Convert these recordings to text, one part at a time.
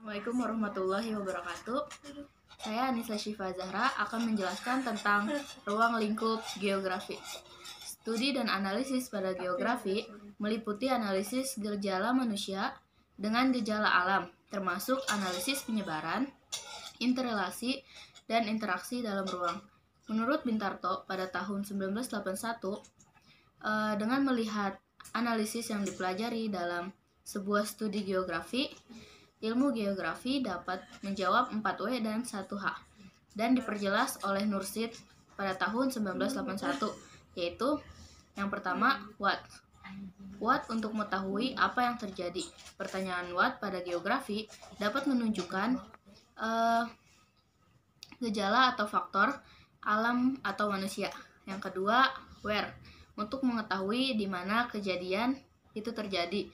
Assalamualaikum warahmatullahi wabarakatuh. Saya Anissa Syifa Zahra akan menjelaskan tentang ruang lingkup geografi. Studi dan analisis pada geografi meliputi analisis gejala manusia dengan gejala alam, termasuk analisis penyebaran, interrelasi, dan interaksi dalam ruang. Menurut Bintarto, pada tahun 1981, eh, dengan melihat analisis yang dipelajari dalam sebuah studi geografi, Ilmu geografi dapat menjawab 4W dan 1H dan diperjelas oleh Nursid pada tahun 1981 yaitu yang pertama what What untuk mengetahui apa yang terjadi. Pertanyaan what pada geografi dapat menunjukkan uh, gejala atau faktor alam atau manusia. Yang kedua, where untuk mengetahui di mana kejadian itu terjadi.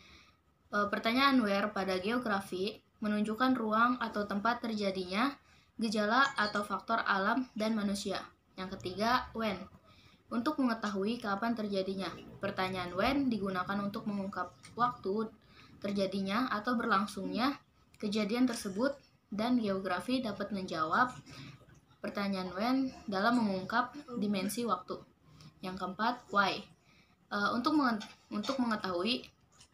Eh, pertanyaan where pada geografi menunjukkan ruang atau tempat terjadinya gejala atau faktor alam dan manusia. Yang ketiga, when untuk mengetahui kapan terjadinya. Pertanyaan when digunakan untuk mengungkap waktu terjadinya atau berlangsungnya kejadian tersebut dan geografi dapat menjawab pertanyaan when dalam mengungkap dimensi waktu. Yang keempat, why. Uh, untuk menge untuk mengetahui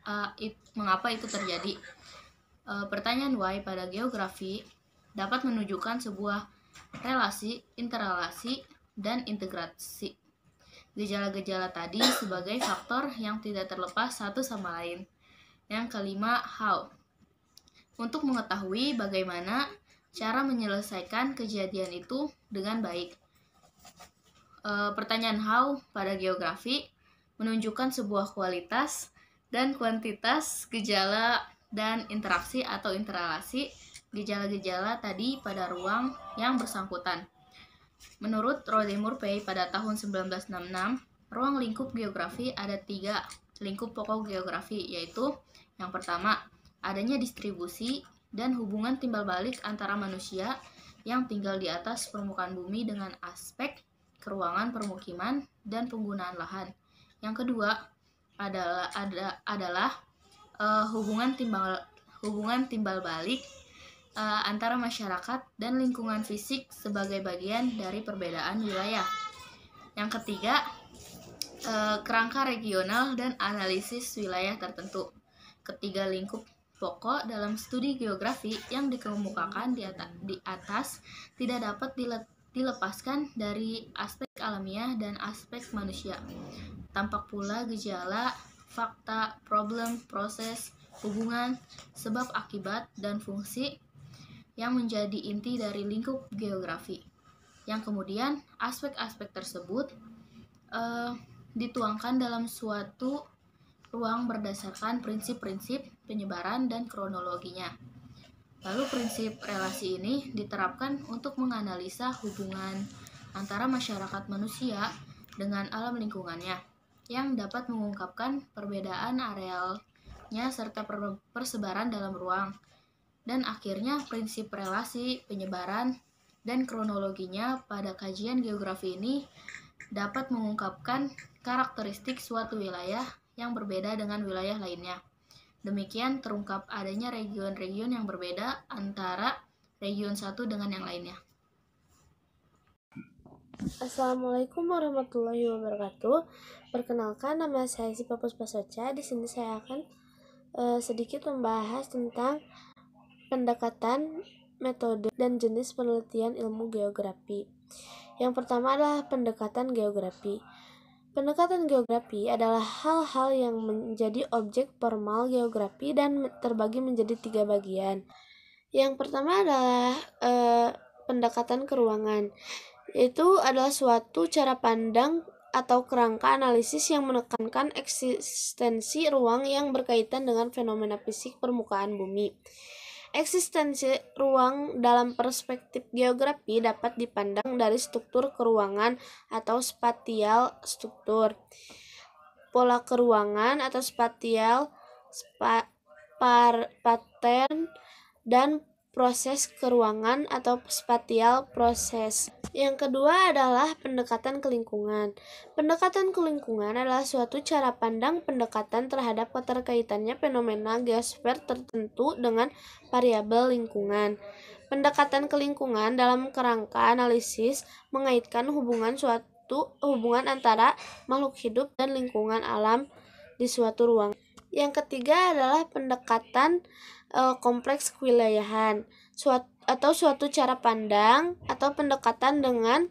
uh, it, mengapa itu terjadi. Uh, pertanyaan why pada geografi dapat menunjukkan sebuah relasi, interrelasi, dan integrasi. Gejala-gejala tadi sebagai faktor yang tidak terlepas satu sama lain. Yang kelima, how. Untuk mengetahui bagaimana cara menyelesaikan kejadian itu dengan baik. E, pertanyaan how pada geografi menunjukkan sebuah kualitas dan kuantitas gejala dan interaksi atau interalasi gejala-gejala tadi pada ruang yang bersangkutan. Menurut Rodney Murphy pada tahun 1966, ruang lingkup geografi ada tiga lingkup pokok geografi, yaitu yang pertama, adanya distribusi dan hubungan timbal balik antara manusia yang tinggal di atas permukaan bumi dengan aspek keruangan permukiman dan penggunaan lahan. Yang kedua, adalah ada adalah uh, hubungan timbal hubungan timbal balik uh, antara masyarakat dan lingkungan fisik sebagai bagian dari perbedaan wilayah. Yang ketiga, uh, kerangka regional dan analisis wilayah tertentu. Ketiga lingkup pokok dalam studi geografi yang dikemukakan di, atas, di atas tidak dapat dilepaskan dari aspek alamiah dan aspek manusia. Tampak pula gejala, fakta, problem, proses, hubungan, sebab akibat, dan fungsi yang menjadi inti dari lingkup geografi. Yang kemudian aspek-aspek tersebut uh, dituangkan dalam suatu ruang berdasarkan prinsip-prinsip penyebaran dan kronologinya. Lalu prinsip relasi ini diterapkan untuk menganalisa hubungan antara masyarakat manusia dengan alam lingkungannya yang dapat mengungkapkan perbedaan arealnya serta persebaran dalam ruang dan akhirnya prinsip relasi penyebaran dan kronologinya pada kajian geografi ini dapat mengungkapkan karakteristik suatu wilayah yang berbeda dengan wilayah lainnya. Demikian terungkap adanya region-region yang berbeda antara region satu dengan yang lainnya. Assalamualaikum warahmatullahi wabarakatuh. Perkenalkan nama saya Sipa Puspasoca. Di sini saya akan uh, sedikit membahas tentang pendekatan, metode dan jenis penelitian ilmu geografi. Yang pertama adalah pendekatan geografi. Pendekatan geografi adalah hal-hal yang menjadi objek formal geografi dan terbagi menjadi tiga bagian. Yang pertama adalah uh, pendekatan keruangan. Itu adalah suatu cara pandang atau kerangka analisis yang menekankan eksistensi ruang yang berkaitan dengan fenomena fisik permukaan bumi. Eksistensi ruang dalam perspektif geografi dapat dipandang dari struktur keruangan atau spatial struktur. Pola keruangan atau spatial spa, par, pattern dan proses keruangan atau spatial proses. Yang kedua adalah pendekatan ke lingkungan. Pendekatan ke lingkungan adalah suatu cara pandang pendekatan terhadap keterkaitannya fenomena geosfer tertentu dengan variabel lingkungan. Pendekatan ke lingkungan dalam kerangka analisis mengaitkan hubungan suatu hubungan antara makhluk hidup dan lingkungan alam di suatu ruang. Yang ketiga adalah pendekatan eh, kompleks kewilayahan suat, atau suatu cara pandang atau pendekatan dengan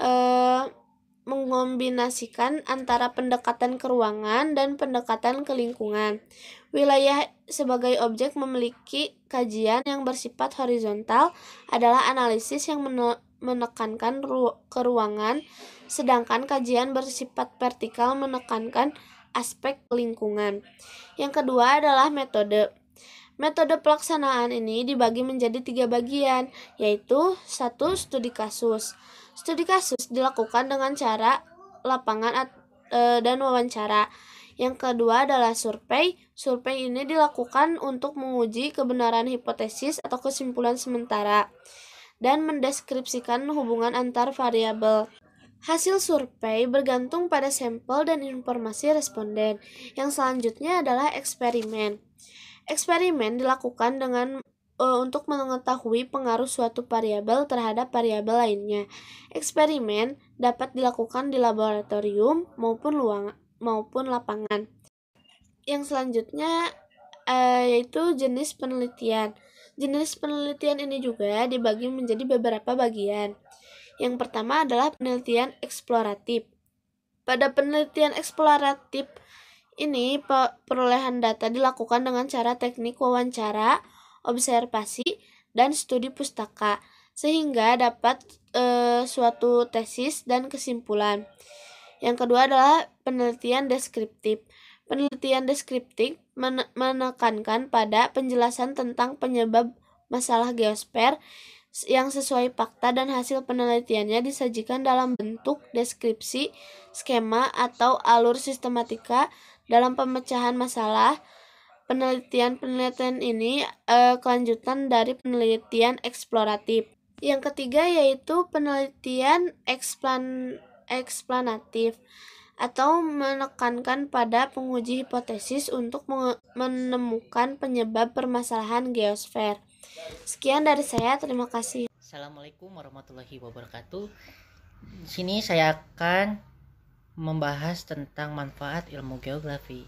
e, mengombinasikan antara pendekatan ke ruangan dan pendekatan ke lingkungan. Wilayah sebagai objek memiliki kajian yang bersifat horizontal adalah analisis yang menekankan ru ke ruangan, sedangkan kajian bersifat vertikal menekankan aspek lingkungan. Yang kedua adalah metode. Metode pelaksanaan ini dibagi menjadi tiga bagian, yaitu satu studi kasus. Studi kasus dilakukan dengan cara lapangan e, dan wawancara. Yang kedua adalah survei. Survei ini dilakukan untuk menguji kebenaran hipotesis atau kesimpulan sementara dan mendeskripsikan hubungan antar variabel. Hasil survei bergantung pada sampel dan informasi responden. Yang selanjutnya adalah eksperimen. Eksperimen dilakukan dengan uh, untuk mengetahui pengaruh suatu variabel terhadap variabel lainnya. Eksperimen dapat dilakukan di laboratorium maupun luang maupun lapangan. Yang selanjutnya uh, yaitu jenis penelitian. Jenis penelitian ini juga dibagi menjadi beberapa bagian. Yang pertama adalah penelitian eksploratif. Pada penelitian eksploratif ini perolehan data dilakukan dengan cara teknik wawancara, observasi, dan studi pustaka sehingga dapat e, suatu tesis dan kesimpulan. Yang kedua adalah penelitian deskriptif. Penelitian deskriptif menekankan pada penjelasan tentang penyebab masalah geosfer yang sesuai fakta dan hasil penelitiannya disajikan dalam bentuk deskripsi, skema, atau alur sistematika dalam pemecahan masalah. Penelitian-penelitian ini eh, kelanjutan dari penelitian eksploratif. Yang ketiga yaitu penelitian eksplan eksplanatif atau menekankan pada penguji hipotesis untuk menemukan penyebab permasalahan geosfer. Sekian dari saya, terima kasih. Assalamualaikum warahmatullahi wabarakatuh. Di sini saya akan membahas tentang manfaat ilmu geografi.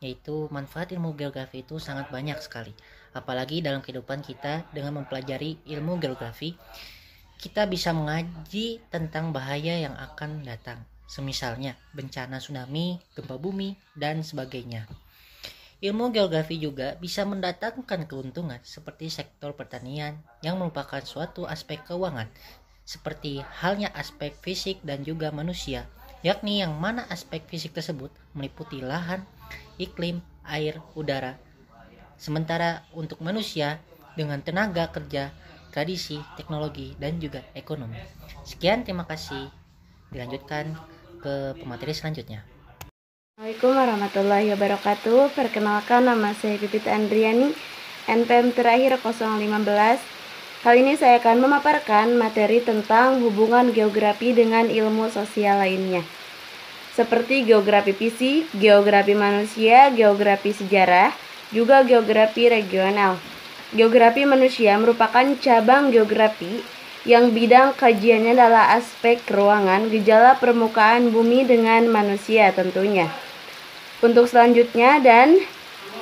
Yaitu manfaat ilmu geografi itu sangat banyak sekali. Apalagi dalam kehidupan kita dengan mempelajari ilmu geografi, kita bisa mengaji tentang bahaya yang akan datang. Semisalnya bencana tsunami, gempa bumi, dan sebagainya. Ilmu geografi juga bisa mendatangkan keuntungan seperti sektor pertanian yang merupakan suatu aspek keuangan seperti halnya aspek fisik dan juga manusia yakni yang mana aspek fisik tersebut meliputi lahan, iklim, air, udara. Sementara untuk manusia dengan tenaga kerja, tradisi, teknologi, dan juga ekonomi. Sekian, terima kasih. Dilanjutkan ke pemateri selanjutnya. Assalamualaikum warahmatullahi wabarakatuh. Perkenalkan nama saya Pipit Andriani, NPM terakhir 015 Kali ini saya akan memaparkan materi tentang hubungan geografi dengan ilmu sosial lainnya seperti geografi fisik, geografi manusia, geografi sejarah, juga geografi regional. Geografi manusia merupakan cabang geografi yang bidang kajiannya adalah aspek ruangan, gejala permukaan bumi dengan manusia tentunya. Untuk selanjutnya dan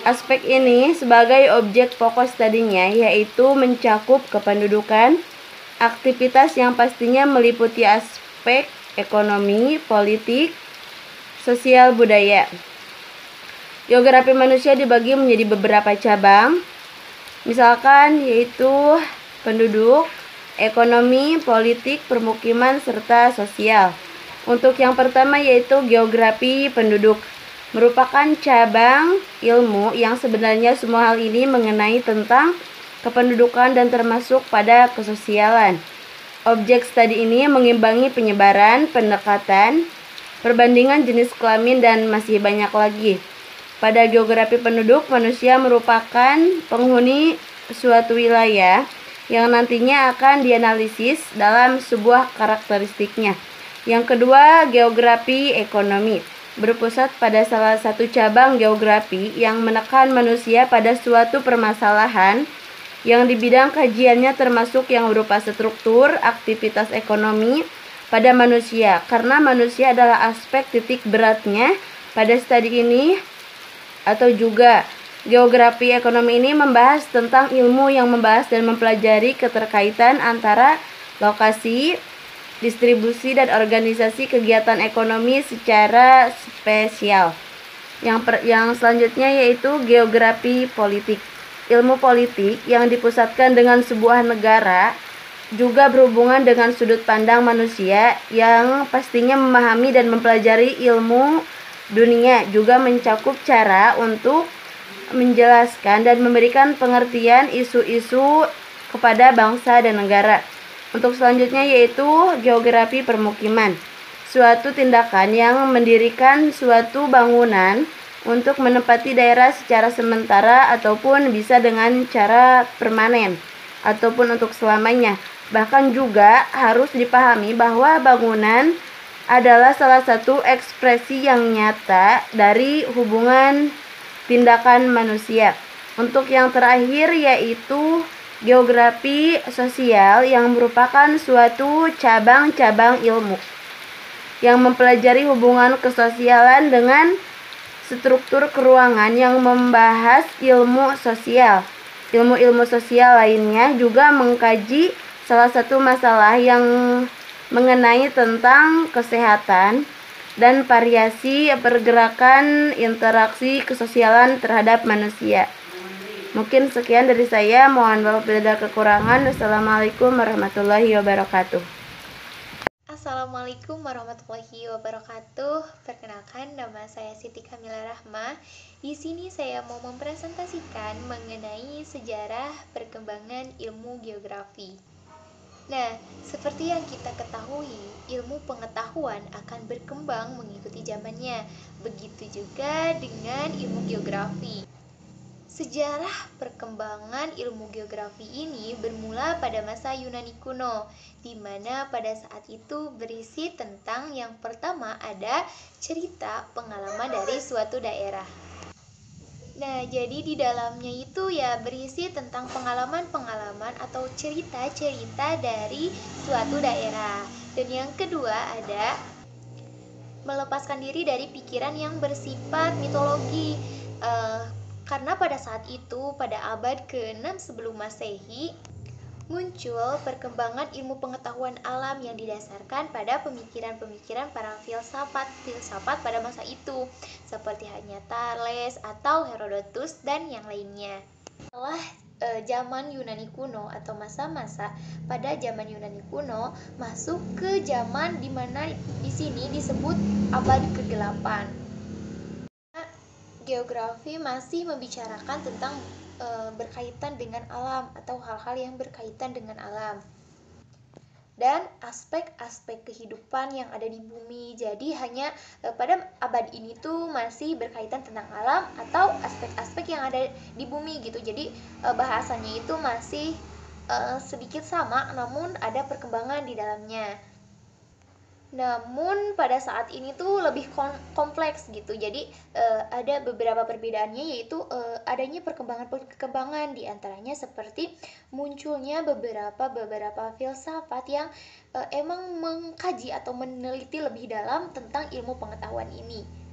aspek ini sebagai objek fokus tadinya yaitu mencakup kependudukan, aktivitas yang pastinya meliputi aspek ekonomi, politik, sosial budaya. Geografi manusia dibagi menjadi beberapa cabang, misalkan yaitu penduduk, ekonomi, politik, permukiman, serta sosial. Untuk yang pertama yaitu geografi penduduk merupakan cabang ilmu yang sebenarnya semua hal ini mengenai tentang kependudukan dan termasuk pada kesosialan. Objek studi ini mengimbangi penyebaran, pendekatan, perbandingan jenis kelamin, dan masih banyak lagi. Pada geografi penduduk, manusia merupakan penghuni suatu wilayah yang nantinya akan dianalisis dalam sebuah karakteristiknya. Yang kedua, geografi ekonomi berpusat pada salah satu cabang geografi yang menekan manusia pada suatu permasalahan yang di bidang kajiannya termasuk yang berupa struktur, aktivitas ekonomi, pada manusia karena manusia adalah aspek titik beratnya pada studi ini atau juga geografi ekonomi ini membahas tentang ilmu yang membahas dan mempelajari keterkaitan antara lokasi, distribusi dan organisasi kegiatan ekonomi secara spesial. Yang per, yang selanjutnya yaitu geografi politik. Ilmu politik yang dipusatkan dengan sebuah negara juga berhubungan dengan sudut pandang manusia yang pastinya memahami dan mempelajari ilmu dunia juga mencakup cara untuk menjelaskan dan memberikan pengertian isu-isu kepada bangsa dan negara. Untuk selanjutnya yaitu geografi permukiman. Suatu tindakan yang mendirikan suatu bangunan untuk menempati daerah secara sementara ataupun bisa dengan cara permanen ataupun untuk selamanya. Bahkan juga harus dipahami bahwa bangunan adalah salah satu ekspresi yang nyata dari hubungan tindakan manusia. Untuk yang terakhir yaitu geografi sosial yang merupakan suatu cabang-cabang ilmu yang mempelajari hubungan kesosialan dengan struktur keruangan yang membahas ilmu sosial ilmu-ilmu sosial lainnya juga mengkaji salah satu masalah yang mengenai tentang kesehatan dan variasi pergerakan interaksi kesosialan terhadap manusia. Mungkin sekian dari saya, mohon maaf bila ada kekurangan. Wassalamualaikum warahmatullahi wabarakatuh. Assalamualaikum warahmatullahi wabarakatuh. Perkenalkan nama saya Siti Kamila Rahma di sini saya mau mempresentasikan mengenai sejarah perkembangan ilmu geografi. Nah, seperti yang kita ketahui, ilmu pengetahuan akan berkembang mengikuti zamannya. Begitu juga dengan ilmu geografi. Sejarah perkembangan ilmu geografi ini bermula pada masa Yunani kuno, di mana pada saat itu berisi tentang yang pertama ada cerita pengalaman dari suatu daerah. Nah, jadi di dalamnya itu ya berisi tentang pengalaman-pengalaman atau cerita-cerita dari suatu daerah. Dan yang kedua ada melepaskan diri dari pikiran yang bersifat mitologi. Uh, karena pada saat itu, pada abad ke-6 sebelum Masehi, muncul perkembangan ilmu pengetahuan alam yang didasarkan pada pemikiran-pemikiran para filsafat filsafat pada masa itu seperti hanya Thales atau Herodotus dan yang lainnya. Setelah eh, zaman Yunani kuno atau masa-masa pada zaman Yunani kuno masuk ke zaman di mana di sini disebut abad kegelapan. Geografi masih membicarakan tentang e, berkaitan dengan alam atau hal-hal yang berkaitan dengan alam dan aspek-aspek kehidupan yang ada di bumi. Jadi hanya e, pada abad ini tuh masih berkaitan tentang alam atau aspek-aspek yang ada di bumi gitu. Jadi e, bahasanya itu masih e, sedikit sama namun ada perkembangan di dalamnya namun pada saat ini tuh lebih kompleks gitu jadi uh, ada beberapa perbedaannya yaitu uh, adanya perkembangan-perkembangan diantaranya seperti munculnya beberapa beberapa filsafat yang uh, emang mengkaji atau meneliti lebih dalam tentang ilmu pengetahuan ini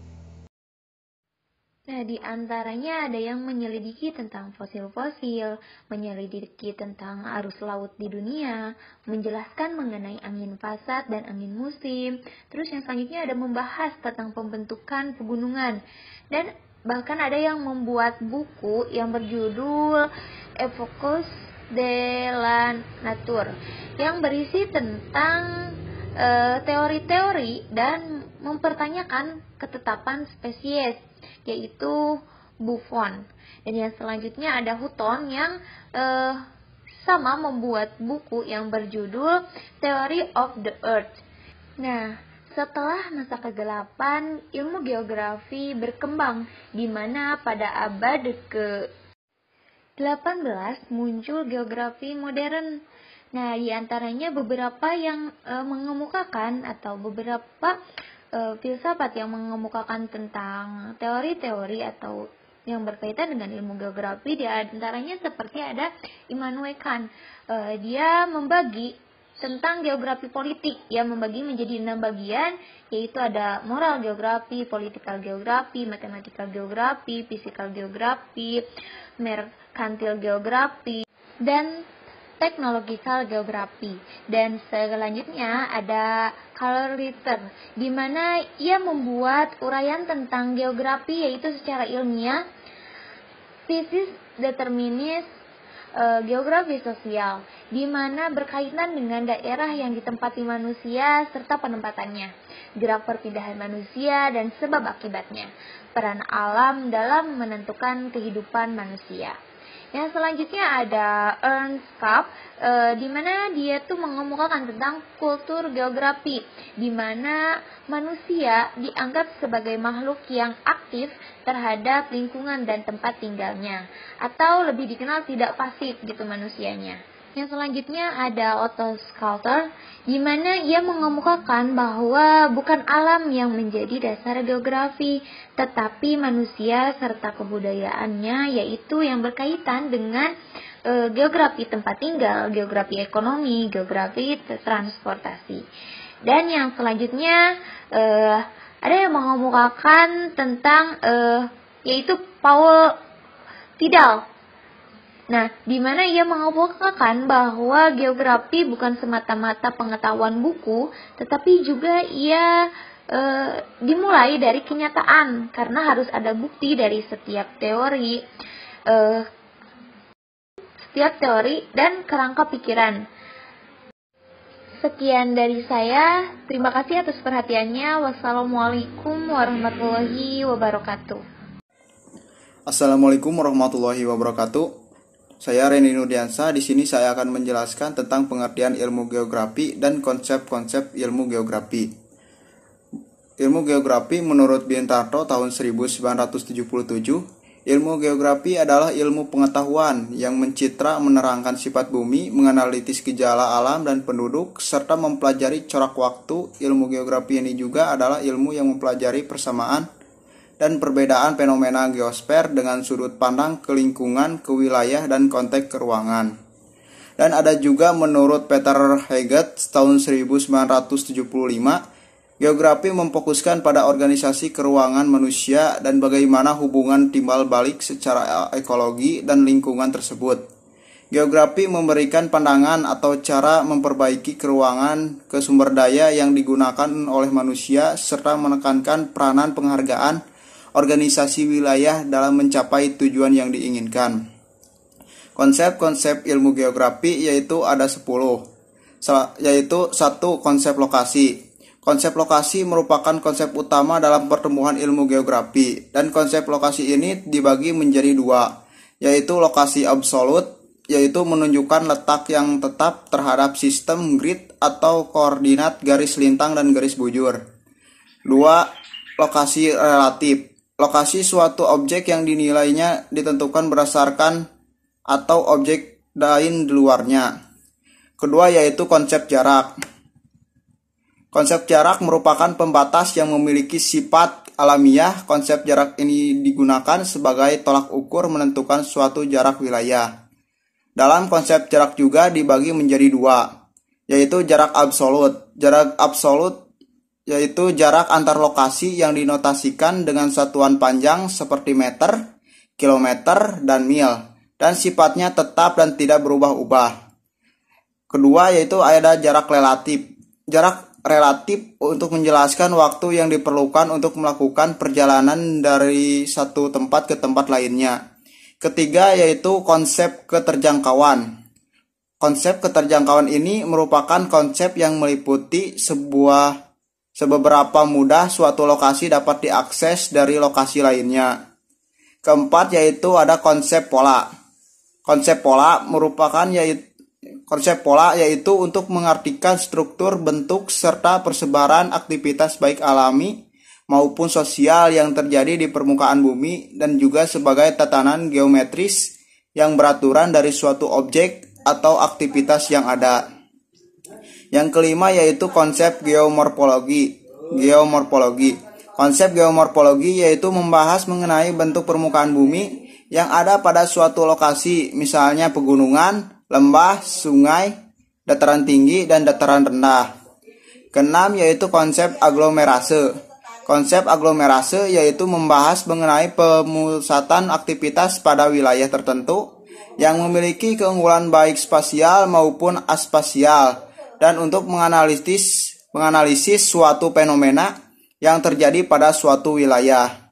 Nah, di antaranya ada yang menyelidiki tentang fosil-fosil, menyelidiki tentang arus laut di dunia, menjelaskan mengenai angin pasat dan angin musim. Terus yang selanjutnya ada membahas tentang pembentukan pegunungan. Dan bahkan ada yang membuat buku yang berjudul Evocus de la Nature yang berisi tentang eh, teori-teori dan mempertanyakan ketetapan spesies yaitu Buffon. Dan yang selanjutnya ada Hutton yang eh, sama membuat buku yang berjudul Theory of the Earth. Nah, setelah masa kegelapan, ilmu geografi berkembang di mana pada abad ke-18 muncul geografi modern Nah, di antaranya beberapa yang e, mengemukakan atau beberapa e, filsafat yang mengemukakan tentang teori-teori atau yang berkaitan dengan ilmu geografi di antaranya seperti ada Immanuel Kant. E, dia membagi tentang geografi politik yang membagi menjadi enam bagian yaitu ada moral geografi, political geografi, mathematical geografi, physical geografi, mercantil geografi dan Technological Geografi Dan selanjutnya ada Color Return, di mana ia membuat uraian tentang geografi yaitu secara ilmiah, fisis determinis, e, geografi sosial, di mana berkaitan dengan daerah yang ditempati manusia serta penempatannya, gerak perpindahan manusia dan sebab akibatnya, peran alam dalam menentukan kehidupan manusia. Yang selanjutnya ada Ernst Kapp, e, di mana dia tuh mengemukakan tentang kultur geografi, di mana manusia dianggap sebagai makhluk yang aktif terhadap lingkungan dan tempat tinggalnya, atau lebih dikenal tidak pasif gitu manusianya. Yang selanjutnya ada Otto Skalter, di mana ia mengemukakan bahwa bukan alam yang menjadi dasar geografi, tetapi manusia serta kebudayaannya yaitu yang berkaitan dengan e, geografi tempat tinggal, geografi ekonomi, geografi transportasi. Dan yang selanjutnya e, ada yang mengemukakan tentang e, yaitu Paul Tidal Nah, di mana ia mengemukakan bahwa geografi bukan semata-mata pengetahuan buku, tetapi juga ia e, dimulai dari kenyataan karena harus ada bukti dari setiap teori, e, setiap teori dan kerangka pikiran. Sekian dari saya. Terima kasih atas perhatiannya. Wassalamualaikum warahmatullahi wabarakatuh. Assalamualaikum warahmatullahi wabarakatuh saya Reni Nudiansa. Di sini saya akan menjelaskan tentang pengertian ilmu geografi dan konsep-konsep ilmu geografi. Ilmu geografi menurut Bintarto tahun 1977, ilmu geografi adalah ilmu pengetahuan yang mencitra menerangkan sifat bumi, menganalitis gejala alam dan penduduk, serta mempelajari corak waktu. Ilmu geografi ini juga adalah ilmu yang mempelajari persamaan dan perbedaan fenomena geosfer dengan sudut pandang ke lingkungan, ke wilayah, dan konteks ke ruangan. Dan ada juga menurut Peter Heget tahun 1975, geografi memfokuskan pada organisasi keruangan manusia dan bagaimana hubungan timbal balik secara ekologi dan lingkungan tersebut. Geografi memberikan pandangan atau cara memperbaiki keruangan ke sumber daya yang digunakan oleh manusia serta menekankan peranan penghargaan organisasi wilayah dalam mencapai tujuan yang diinginkan. Konsep-konsep ilmu geografi yaitu ada 10, yaitu satu konsep lokasi. Konsep lokasi merupakan konsep utama dalam pertumbuhan ilmu geografi dan konsep lokasi ini dibagi menjadi dua, yaitu lokasi absolut yaitu menunjukkan letak yang tetap terhadap sistem grid atau koordinat garis lintang dan garis bujur. Dua Lokasi relatif Lokasi suatu objek yang dinilainya ditentukan berdasarkan atau objek lain di luarnya. Kedua yaitu konsep jarak. Konsep jarak merupakan pembatas yang memiliki sifat alamiah. Konsep jarak ini digunakan sebagai tolak ukur menentukan suatu jarak wilayah. Dalam konsep jarak juga dibagi menjadi dua, yaitu jarak absolut. Jarak absolut yaitu jarak antar lokasi yang dinotasikan dengan satuan panjang seperti meter, kilometer, dan mil, dan sifatnya tetap dan tidak berubah-ubah. Kedua yaitu ada jarak relatif. Jarak relatif untuk menjelaskan waktu yang diperlukan untuk melakukan perjalanan dari satu tempat ke tempat lainnya. Ketiga yaitu konsep keterjangkauan. Konsep keterjangkauan ini merupakan konsep yang meliputi sebuah Sebeberapa mudah suatu lokasi dapat diakses dari lokasi lainnya. Keempat yaitu ada konsep pola. Konsep pola merupakan yaitu konsep pola yaitu untuk mengartikan struktur, bentuk serta persebaran aktivitas baik alami maupun sosial yang terjadi di permukaan bumi dan juga sebagai tatanan geometris yang beraturan dari suatu objek atau aktivitas yang ada. Yang kelima yaitu konsep geomorfologi. Geomorfologi. Konsep geomorfologi yaitu membahas mengenai bentuk permukaan bumi yang ada pada suatu lokasi, misalnya pegunungan, lembah, sungai, dataran tinggi dan dataran rendah. Keenam yaitu konsep aglomerase. Konsep aglomerase yaitu membahas mengenai pemusatan aktivitas pada wilayah tertentu yang memiliki keunggulan baik spasial maupun aspasial dan untuk menganalisis menganalisis suatu fenomena yang terjadi pada suatu wilayah.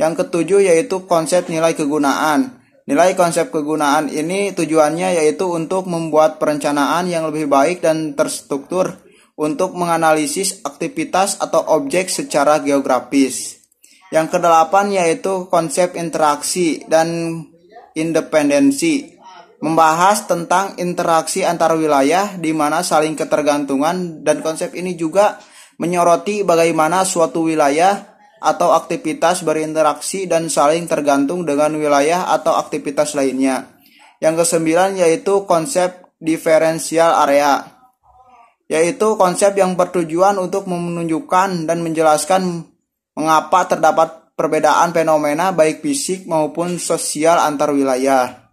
Yang ketujuh yaitu konsep nilai kegunaan. Nilai konsep kegunaan ini tujuannya yaitu untuk membuat perencanaan yang lebih baik dan terstruktur untuk menganalisis aktivitas atau objek secara geografis. Yang kedelapan yaitu konsep interaksi dan independensi membahas tentang interaksi antar wilayah di mana saling ketergantungan dan konsep ini juga menyoroti bagaimana suatu wilayah atau aktivitas berinteraksi dan saling tergantung dengan wilayah atau aktivitas lainnya. Yang kesembilan yaitu konsep diferensial area yaitu konsep yang bertujuan untuk menunjukkan dan menjelaskan mengapa terdapat perbedaan fenomena baik fisik maupun sosial antar wilayah.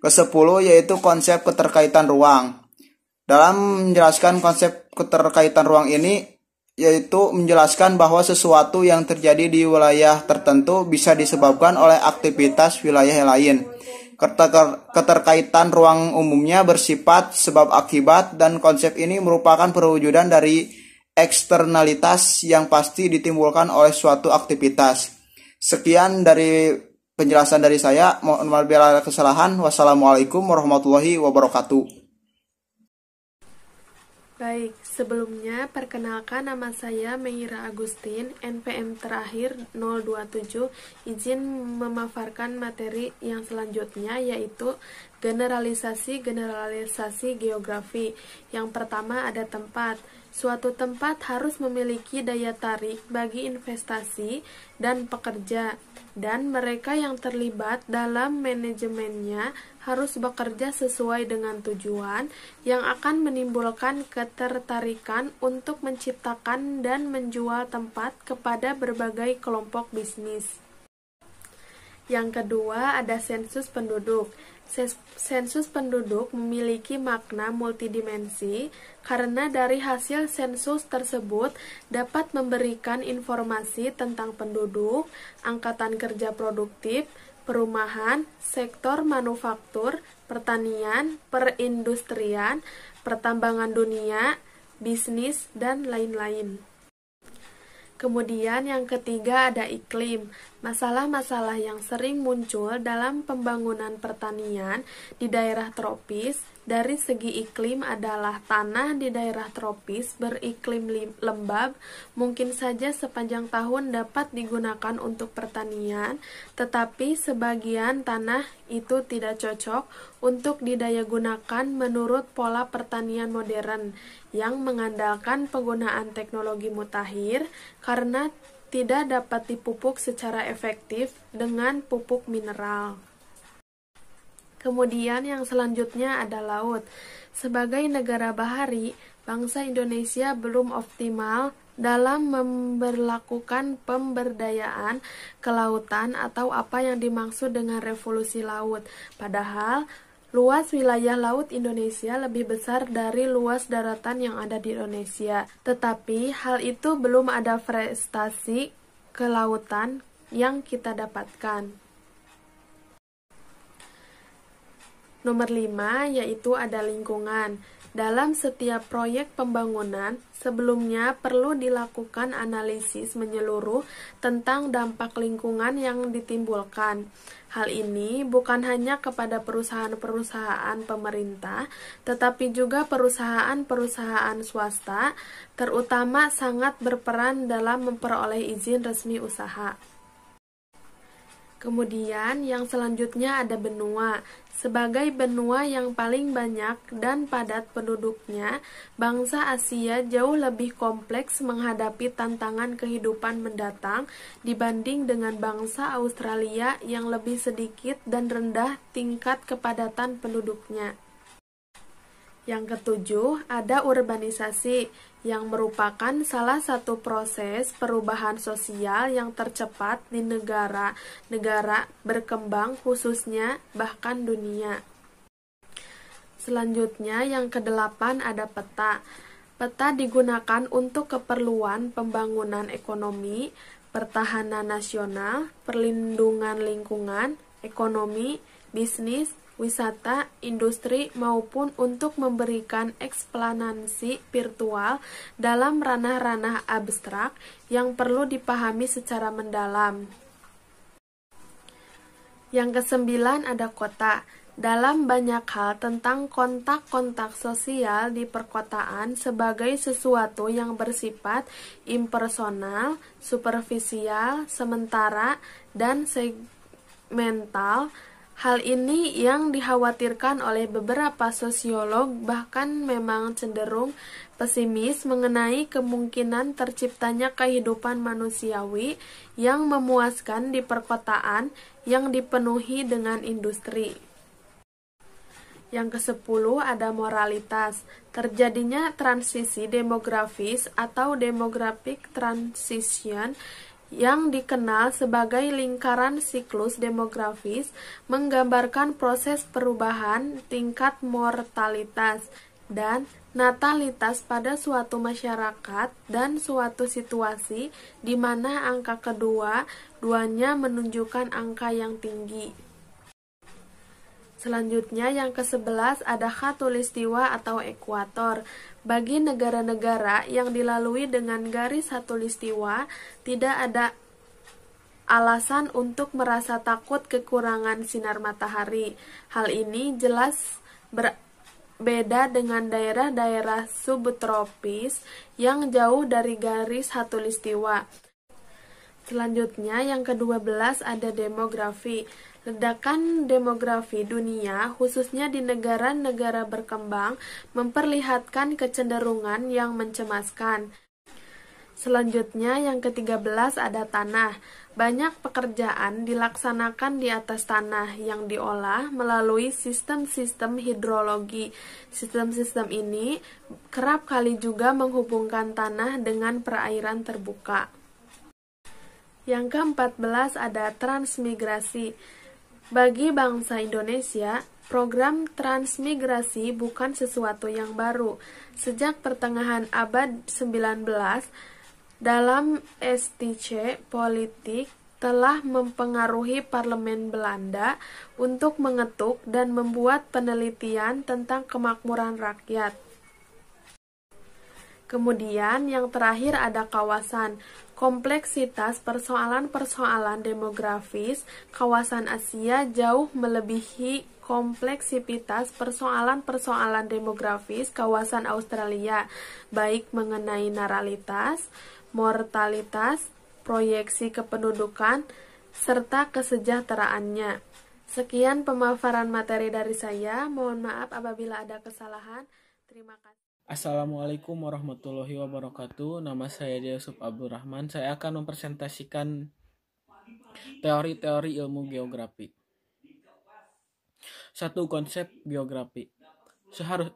Kesepuluh yaitu konsep keterkaitan ruang. Dalam menjelaskan konsep keterkaitan ruang ini, yaitu menjelaskan bahwa sesuatu yang terjadi di wilayah tertentu bisa disebabkan oleh aktivitas wilayah lain. keterkaitan ruang umumnya bersifat sebab akibat dan konsep ini merupakan perwujudan dari eksternalitas yang pasti ditimbulkan oleh suatu aktivitas. Sekian dari penjelasan dari saya. Mohon maaf bila ada kesalahan. Wassalamualaikum warahmatullahi wabarakatuh. Baik, sebelumnya perkenalkan nama saya Meira Agustin, NPM terakhir 027. Izin memaparkan materi yang selanjutnya yaitu generalisasi-generalisasi geografi. Yang pertama ada tempat. Suatu tempat harus memiliki daya tarik bagi investasi dan pekerja dan mereka yang terlibat dalam manajemennya harus bekerja sesuai dengan tujuan yang akan menimbulkan ketertarikan untuk menciptakan dan menjual tempat kepada berbagai kelompok bisnis. Yang kedua ada sensus penduduk. Sensus penduduk memiliki makna multidimensi karena dari hasil sensus tersebut dapat memberikan informasi tentang penduduk, angkatan kerja produktif, perumahan, sektor manufaktur, pertanian, perindustrian, pertambangan dunia, bisnis, dan lain-lain. Kemudian yang ketiga ada iklim. Masalah-masalah yang sering muncul dalam pembangunan pertanian di daerah tropis dari segi iklim adalah tanah di daerah tropis beriklim lembab mungkin saja sepanjang tahun dapat digunakan untuk pertanian, tetapi sebagian tanah itu tidak cocok untuk didaya gunakan menurut pola pertanian modern yang mengandalkan penggunaan teknologi mutakhir karena tidak dapat dipupuk secara efektif dengan pupuk mineral. Kemudian yang selanjutnya ada laut. Sebagai negara bahari, bangsa Indonesia belum optimal dalam memberlakukan pemberdayaan kelautan atau apa yang dimaksud dengan revolusi laut. Padahal Luas wilayah laut Indonesia lebih besar dari luas daratan yang ada di Indonesia. Tetapi hal itu belum ada prestasi kelautan yang kita dapatkan. Nomor lima yaitu ada lingkungan. Dalam setiap proyek pembangunan, sebelumnya perlu dilakukan analisis menyeluruh tentang dampak lingkungan yang ditimbulkan. Hal ini bukan hanya kepada perusahaan-perusahaan pemerintah, tetapi juga perusahaan-perusahaan swasta, terutama sangat berperan dalam memperoleh izin resmi usaha. Kemudian yang selanjutnya ada benua. Sebagai benua yang paling banyak dan padat penduduknya, bangsa Asia jauh lebih kompleks menghadapi tantangan kehidupan mendatang dibanding dengan bangsa Australia yang lebih sedikit dan rendah tingkat kepadatan penduduknya. Yang ketujuh, ada urbanisasi yang merupakan salah satu proses perubahan sosial yang tercepat di negara-negara berkembang khususnya bahkan dunia. Selanjutnya yang kedelapan ada peta. Peta digunakan untuk keperluan pembangunan ekonomi, pertahanan nasional, perlindungan lingkungan, ekonomi, bisnis, wisata, industri, maupun untuk memberikan eksplanasi virtual dalam ranah-ranah abstrak yang perlu dipahami secara mendalam. Yang kesembilan ada kota. Dalam banyak hal tentang kontak-kontak sosial di perkotaan sebagai sesuatu yang bersifat impersonal, superficial, sementara, dan segmental, Hal ini yang dikhawatirkan oleh beberapa sosiolog bahkan memang cenderung pesimis mengenai kemungkinan terciptanya kehidupan manusiawi yang memuaskan di perkotaan yang dipenuhi dengan industri. Yang ke-10 ada moralitas. Terjadinya transisi demografis atau demographic transition yang dikenal sebagai lingkaran siklus demografis menggambarkan proses perubahan tingkat mortalitas dan natalitas pada suatu masyarakat dan suatu situasi di mana angka kedua duanya menunjukkan angka yang tinggi. Selanjutnya yang ke-11 ada khatulistiwa atau ekuator. Bagi negara-negara yang dilalui dengan garis khatulistiwa, tidak ada alasan untuk merasa takut kekurangan sinar matahari. Hal ini jelas berbeda dengan daerah-daerah subtropis yang jauh dari garis khatulistiwa. Selanjutnya yang ke-12 ada demografi. Ledakan demografi dunia, khususnya di negara-negara berkembang, memperlihatkan kecenderungan yang mencemaskan. Selanjutnya yang ke-13 ada tanah. Banyak pekerjaan dilaksanakan di atas tanah yang diolah melalui sistem-sistem hidrologi. Sistem-sistem ini kerap kali juga menghubungkan tanah dengan perairan terbuka. Yang ke-14 ada transmigrasi. Bagi bangsa Indonesia, program transmigrasi bukan sesuatu yang baru. Sejak pertengahan abad 19, dalam STC politik telah mempengaruhi parlemen Belanda untuk mengetuk dan membuat penelitian tentang kemakmuran rakyat. Kemudian yang terakhir ada kawasan. Kompleksitas persoalan-persoalan demografis kawasan Asia jauh melebihi kompleksitas persoalan-persoalan demografis kawasan Australia, baik mengenai naralitas, mortalitas, proyeksi kependudukan, serta kesejahteraannya. Sekian pemaparan materi dari saya. Mohon maaf apabila ada kesalahan. Terima kasih. Assalamualaikum warahmatullahi wabarakatuh. Nama saya Yusuf Abdurrahman. Saya akan mempresentasikan teori-teori ilmu geografi. Satu konsep geografi. Seharus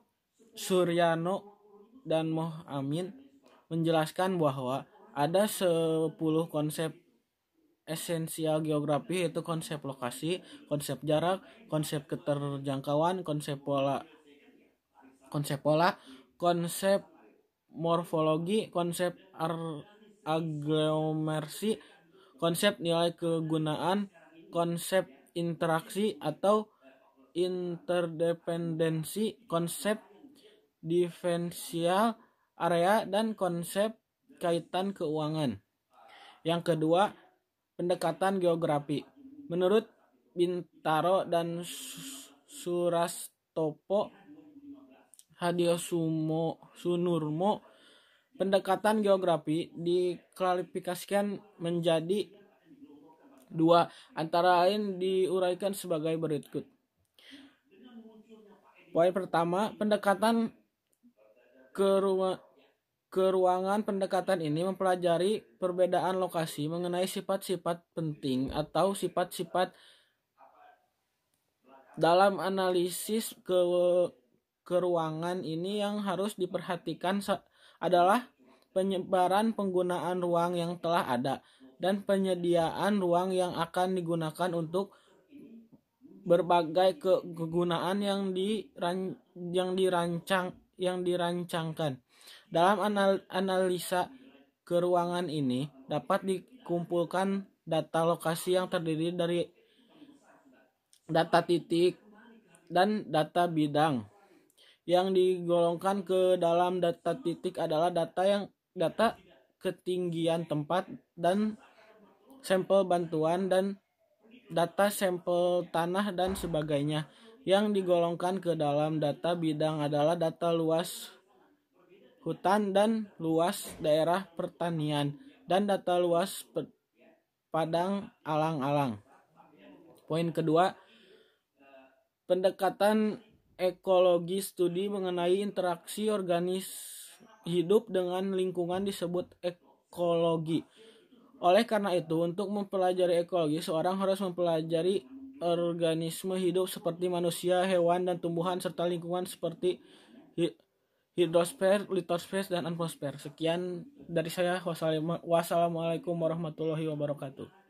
Suryano dan Moh Amin menjelaskan bahwa ada 10 konsep esensial geografi yaitu konsep lokasi, konsep jarak, konsep keterjangkauan, konsep pola konsep pola, konsep morfologi, konsep aglomerasi, konsep nilai kegunaan, konsep interaksi atau interdependensi, konsep diferensial area dan konsep kaitan keuangan. Yang kedua, pendekatan geografi. Menurut Bintaro dan Surastopo Hadiosumo Sunurmo pendekatan geografi diklarifikasikan menjadi dua antara lain diuraikan sebagai berikut. Poin pertama, pendekatan ke ke pendekatan ini mempelajari perbedaan lokasi mengenai sifat-sifat penting atau sifat-sifat dalam analisis ke ke ruangan ini yang harus diperhatikan adalah penyebaran penggunaan ruang yang telah ada dan penyediaan ruang yang akan digunakan untuk berbagai kegunaan yang diran yang dirancang yang dirancangkan. Dalam anal analisa keruangan ini dapat dikumpulkan data lokasi yang terdiri dari data titik dan data bidang yang digolongkan ke dalam data titik adalah data yang data ketinggian tempat dan sampel bantuan dan data sampel tanah dan sebagainya. Yang digolongkan ke dalam data bidang adalah data luas hutan dan luas daerah pertanian dan data luas padang alang-alang. Poin kedua, pendekatan ekologi studi mengenai interaksi organis hidup dengan lingkungan disebut ekologi. Oleh karena itu, untuk mempelajari ekologi, seorang harus mempelajari organisme hidup seperti manusia, hewan, dan tumbuhan, serta lingkungan seperti hidrosfer, litosfer, dan atmosfer. Sekian dari saya. Wassalamualaikum warahmatullahi wabarakatuh.